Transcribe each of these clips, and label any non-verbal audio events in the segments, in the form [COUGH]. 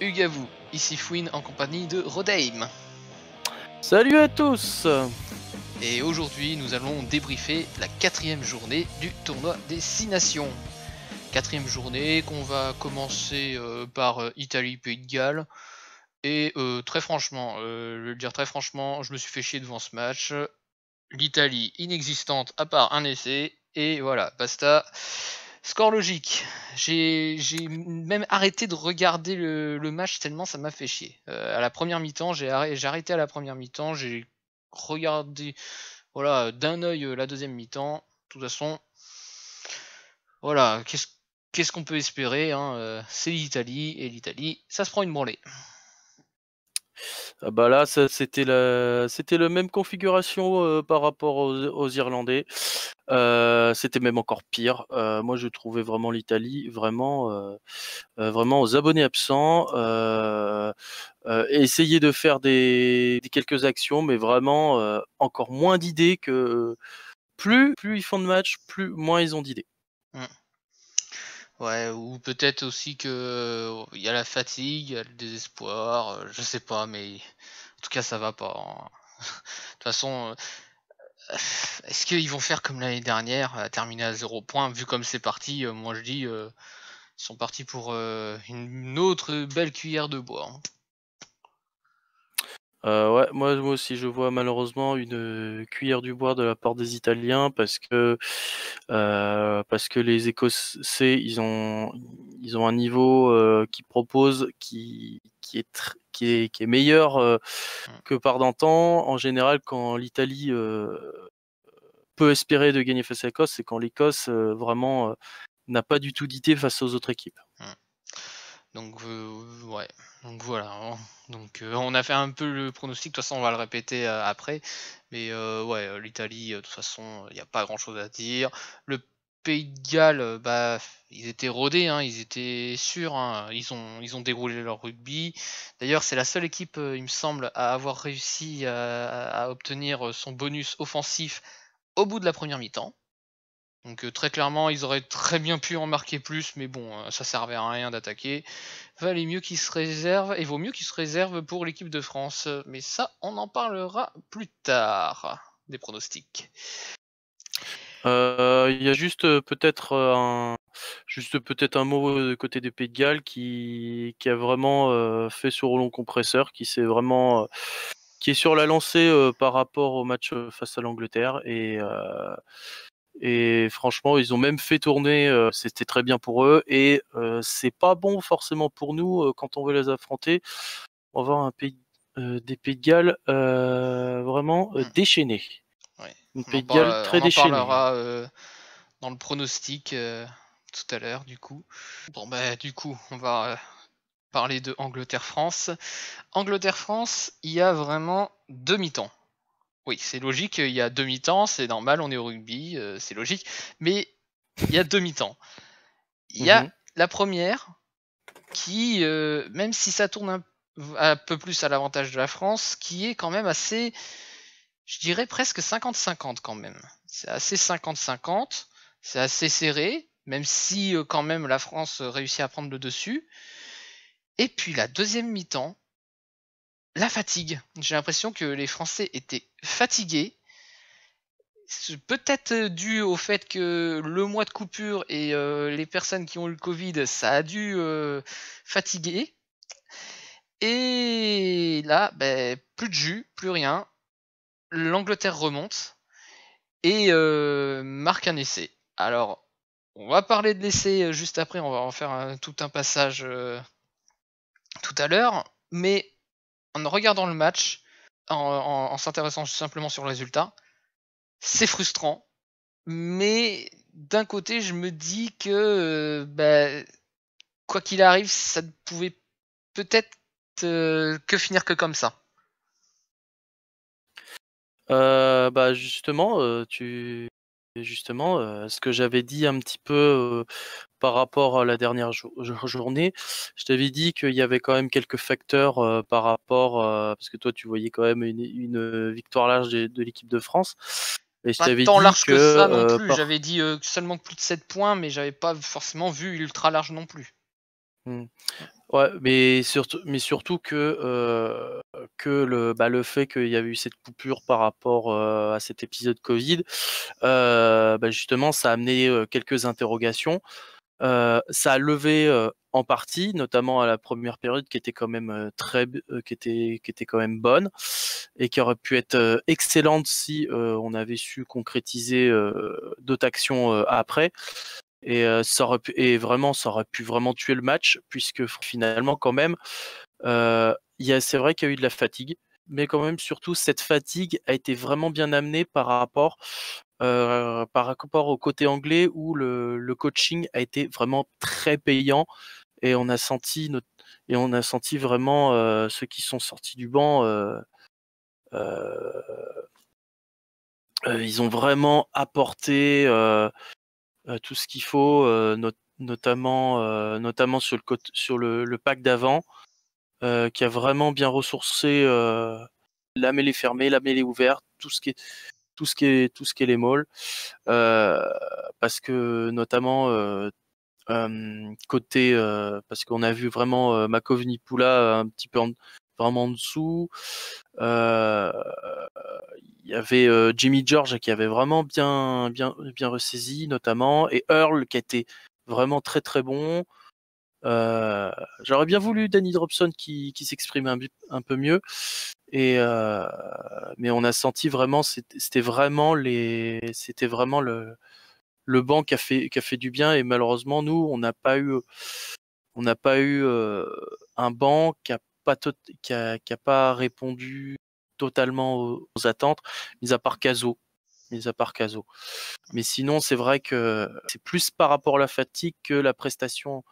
Hugavou, ici Fouine en compagnie de Rodeim. Salut à tous Et aujourd'hui nous allons débriefer la quatrième journée du tournoi des 6 nations. Quatrième journée qu'on va commencer euh, par euh, Italie, Pays de Galles. Et euh, très franchement, je vais le dire très franchement, je me suis fait chier devant ce match. L'Italie inexistante à part un essai. Et voilà, basta. Score logique. J'ai même arrêté de regarder le, match tellement ça m'a fait chier. Euh, à la première mi-temps, j'ai arrêté, à la première mi-temps, j'ai regardé voilà, d'un œil euh, la deuxième mi-temps. De toute façon, voilà, qu'est-ce qu'on peut espérer hein, euh, C'est l'Italie, et l'Italie, ça se prend une branlée. Ah bah là, c'était la, même configuration euh, par rapport aux, Irlandais. Euh, c'était même encore pire. Euh, moi, je trouvais vraiment l'Italie vraiment, vraiment aux abonnés absents. essayer de faire des, quelques actions, mais vraiment encore moins d'idées que plus, plus ils font de matchs, plus moins ils ont d'idées. Mmh. Ouais, ou peut-être aussi que il euh, y a la fatigue, y a le désespoir, euh, je sais pas, mais en tout cas ça va pas. Hein. [LAUGHS] de toute façon, euh, est-ce qu'ils vont faire comme l'année dernière, terminer à zéro point Vu comme c'est parti, moi je dis, ils sont partis pour une autre belle cuillère de bois. Hein. Euh, ouais, moi, moi aussi, je vois malheureusement une euh, cuillère du bois de la part des Italiens parce que, euh, parce que les Écossais, ils ont, ils ont un niveau qui propose qui, qui, est qui, est, meilleur mmh. que par d'antan. En général, quand l'Italie peut espérer de gagner face à l'Écosse, c'est quand l'Écosse vraiment n'a pas du tout d'idée face aux autres équipes. Mmh. Donc, ouais. Donc voilà, hein. donc euh, on a fait un peu le pronostic, de toute façon on va le répéter euh, après. Mais euh, ouais, l'Italie, de toute façon, il n'y a pas grand chose à dire. Le Pays de Galles, bah, ils étaient rodés, hein, ils étaient sûrs, hein. ils, ont, ils ont déroulé leur rugby. D'ailleurs, c'est la seule équipe, il me semble, à avoir réussi à obtenir son bonus offensif au bout de la première mi-temps. Donc euh, très clairement, ils auraient très bien pu en marquer plus, mais bon, hein, ça servait à rien d'attaquer. Valait mieux qu'ils se réservent, et vaut mieux qu'ils se réservent pour l'équipe de France. Mais ça, on en parlera plus tard, des pronostics. Euh, il y a juste euh, peut-être un, juste peut-être un mot de côté des Pays de Galles qui, a vraiment fait ce long compresseur, qui s'est vraiment, qui est sur la lancée par rapport au match face à l'Angleterre et et franchement, ils ont même fait tourner, euh, c'était très bien pour eux. Et euh, c'est pas bon forcément pour nous euh, quand on veut les affronter. On va avoir un pays, des Pays de Galles vraiment hmm. déchaînés. Une Pays de Galles très on On en parlera dans le pronostic tout à l'heure, du coup. Bon, bah, du coup, on va parler de Angleterre-France. Angleterre-France, il y a vraiment demi temps oui, c'est logique, il y a demi-temps, c'est normal, on est au rugby, euh, c'est logique. Mais il y a demi-temps. Il y a mhm. la première qui, euh, même si ça tourne un, peu plus à l'avantage de la France, qui est quand même assez, je dirais presque 50-50 quand même. C'est assez 50-50, c'est assez serré, même si euh, quand même la France réussit à prendre le dessus. Et puis la deuxième mi-temps, la fatigue. J'ai l'impression que les Français étaient fatigués. Peut-être euh, dû au fait que le mois de coupure et euh, les personnes qui ont eu le Covid, ça a dû euh, fatiguer. Et là, ben, plus de jus, plus rien. L'Angleterre remonte et marque un essai. Alors, on va parler de l'essai juste après, on va en faire tout un passage tout à l'heure. Mais regardant le match, en, s'intéressant simplement sur le résultat, c'est frustrant. Mais d'un côté, je me dis que euh, bah, quoi qu'il arrive, ça ne pouvait peut-être euh, que finir que comme ça. Euh, bah justement, tu justement, ce que j'avais dit un petit peu par rapport à la dernière journée, je t'avais dit qu'il y avait quand même quelques facteurs par rapport, parce que toi tu voyais quand même une, victoire large de, l'équipe de France. Et je pas tant large que, ça non plus, j'avais dit seulement plus de 7 points, mais j'avais pas forcément vu ultra large non plus. Mmh. Ouais, mais surtout, mais surtout que que le, bah, le fait qu'il y avait eu cette coupure par rapport euh, à cet épisode Covid, euh, bah, justement, ça a amené euh, quelques interrogations. ça a levé en partie, notamment à la première période qui était quand même très, qui était, qui était quand même bonne et qui aurait pu être excellente si on avait su concrétiser d'autres actions après. Et, ça aurait pu, et vraiment, ça aurait pu vraiment tuer le match puisque finalement, quand même, c'est vrai qu'il y a eu de la fatigue, mais quand même, surtout, cette fatigue a été vraiment bien amenée par rapport, euh, par rapport au côté anglais où le, coaching a été vraiment très payant et on a senti, et on a senti vraiment euh, ceux qui sont sortis du banc. Euh, ils ont vraiment apporté tout ce qu'il faut, notamment, notamment sur le pack d'avant. Euh, qui a vraiment bien ressourcé euh, la mêlée fermée, la mêlée ouverte, tout ce qui est tout ce qui est tout ce qui est les malls, euh, parce que notamment côté parce qu'on a vu vraiment Makovni Pula un petit peu vraiment en dessous. Il y avait Jimmy George qui avait vraiment bien, bien, bien ressaisi, notamment, et Earl qui était vraiment très très bon. Euh, j'aurais bien voulu Danny Dropson qui, qui un, un, peu mieux. Et euh, mais on a senti vraiment, c'était vraiment les, c'était vraiment le, le banc qui a fait, qui a fait du bien. Et malheureusement, nous, on n'a pas eu, on n'a pas eu euh, un banc qui a pas, qui, a, qui a pas répondu totalement aux, attentes, mis à part Caso. Mis à part Caso. Mais sinon, c'est vrai que c'est plus par rapport à la fatigue que la prestation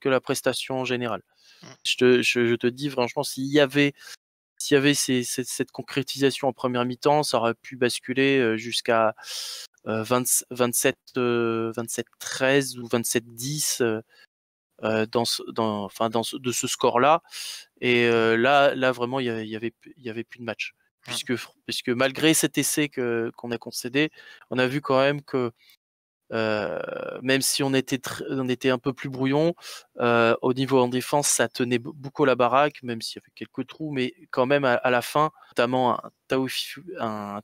que la prestation générale. Mmh. Je te, je, te dis franchement, s'il y avait, s'il y avait cette concrétisation en première mi-temps, ça aurait pu basculer jusqu'à 27-13 ou 27-10 dans, dans, enfin, dans de ce score-là. Et là, là vraiment, il n'y avait, y avait, y avait plus de match. Mmh. Puisque, malgré cet essai qu'on a concédé, on a vu quand même que euh, même si on était, on était un peu plus brouillon, euh, au niveau en défense, ça tenait beaucoup la baraque, même s'il y avait quelques trous, mais quand même à, la fin, notamment un Taofina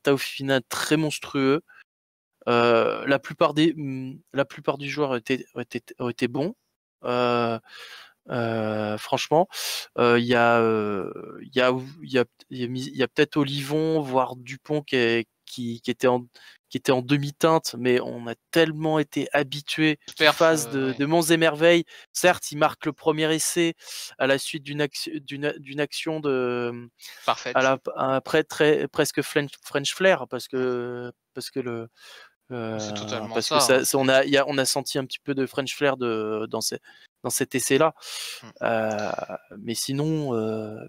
Tao très monstrueux. Euh, la, plupart des, hmm, la plupart du joueurs étaient, étaient, bons. franchement, il y a, il y a, y a, y a, a peut-être Olivon, voire Dupont qui, est, qui, était en qui était en demi-teinte, mais on a tellement été habitué à euh, phase de, Mons de, et Merveilles. Certes, il marque le premier essai à la suite d'une action, d'une action de Parfait. À après très, presque French flair parce que parce que le ça, euh, que ça, hein. on a, on a senti un petit peu de French flair de dans dans cet essai là. Mmh. Euh, mais sinon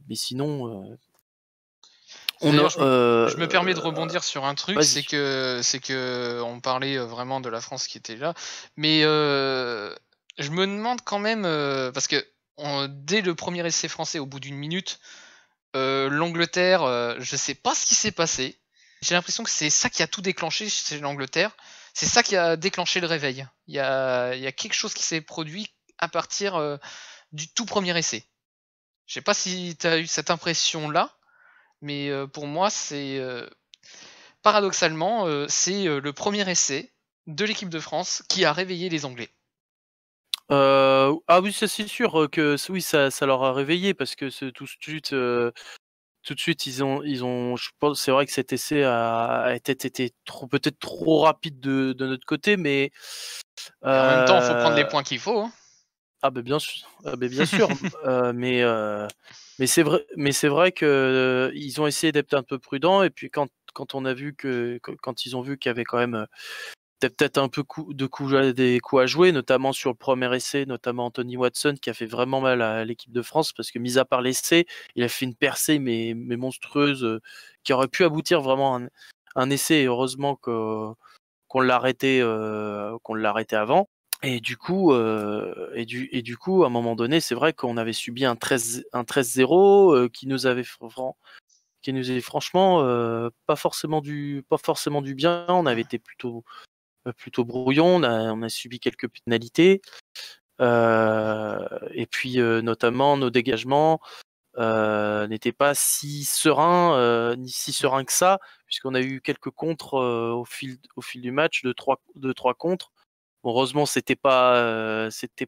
mais sinon euh, je, me permets de euh, rebondir sur un truc, c'est que c'est que euh, on parlait vraiment de la France qui était là, mais je me demande quand même parce que dès le premier essai français, au bout d'une minute, l'Angleterre, je sais pas ce qui s'est passé. J'ai l'impression que c'est ça qui a tout déclenché chez l'Angleterre. C'est ça qui a déclenché le réveil. Il y a, il quelque chose qui s'est produit à partir du tout premier essai. Je sais pas si tu as eu cette impression là, mais euh, pour moi, c'est euh, paradoxalement, euh, c'est le premier essai de l'équipe de France qui a réveillé les Anglais. ah oui, ça c'est sûr que oui, ça, leur a réveillé parce que tout de suite, tout de suite, ils ont, ils ont, c'est vrai que cet essai a, été, peut-être trop rapide de, notre côté, mais en même temps, il faut prendre les points qu'il faut. Hein. Ah, ben, ah ben bien sûr, bien [LAUGHS] sûr, mais mais c'est vrai, mais c'est vrai que ils ont essayé d'être un peu prudents. Et puis quand, quand on a vu que quand ils ont vu qu'il y avait quand même peut-être un peu de coups à, des coups à jouer, notamment sur le premier essai, notamment Anthony Watson qui a fait vraiment mal à, l'équipe de France parce que mis à part l'essai, il a fait une percée mais, mais monstrueuse qui aurait pu aboutir vraiment à un, essai. Et heureusement qu'on qu'on l'a arrêté avant. Et du coup, euh, et, et du coup, à un moment donné, c'est vrai qu'on avait subi un 13, un 0 euh, qui nous avait qui nous franchement euh, pas forcément du pas forcément du bien. On avait été plutôt plutôt brouillon. On a, subi quelques pénalités. et puis notamment nos dégagements n'étaient pas si sereins ni si sereins que ça, puisqu'on a eu quelques contres au fil au fil du match de trois de trois contres heureusement, c'était pas, euh, c'était,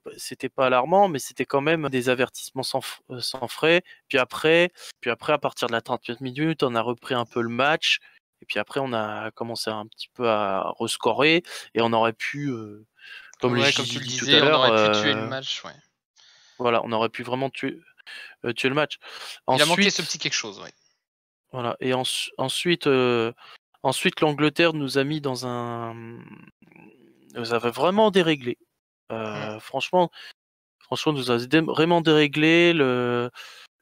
pas alarmant, mais c'était quand même des avertissements sans, euh, frais. Puis après, puis après, à partir de la 38 minutes, on a repris un peu le match. Et puis après, on a commencé un petit peu à rescorer et on aurait pu, euh, comme, tu le disais, tout à on tuer le match. Voilà, on aurait pu vraiment tuer, le match. Il a manqué ce petit quelque chose. Voilà. Et ensuite, ensuite, l'Angleterre nous a mis dans un vous avez vraiment déréglé. Euh, mm. Franchement, franchement, nous a vraiment déréglé le,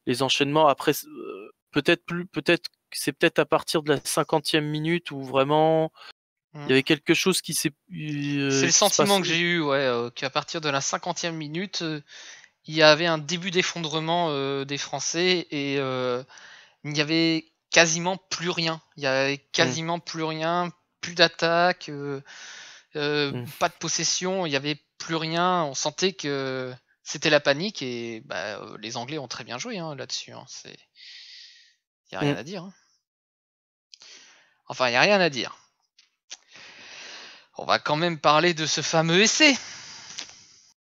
les enchaînements. Après, euh, peut-être plus, peut-être c'est peut-être à partir de la cinquantième minute où vraiment il y mm. avait quelque chose qui s'est. Euh, c'est le sentiment que j'ai eu, ouais, qu'à partir de la cinquantième minute, il y avait un début d'effondrement des Français et il n'y avait quasiment plus rien. Il y avait mm. quasiment plus rien, plus d'attaque. Euh, mmh. Pas de possession, il n'y avait plus rien. On sentait que c'était la panique et bah, euh, les Anglais ont très bien joué hein, là-dessus. Il hein. n'y a rien mmh. à dire. Hein. Enfin, il n'y a rien à dire. On va quand même parler de ce fameux essai.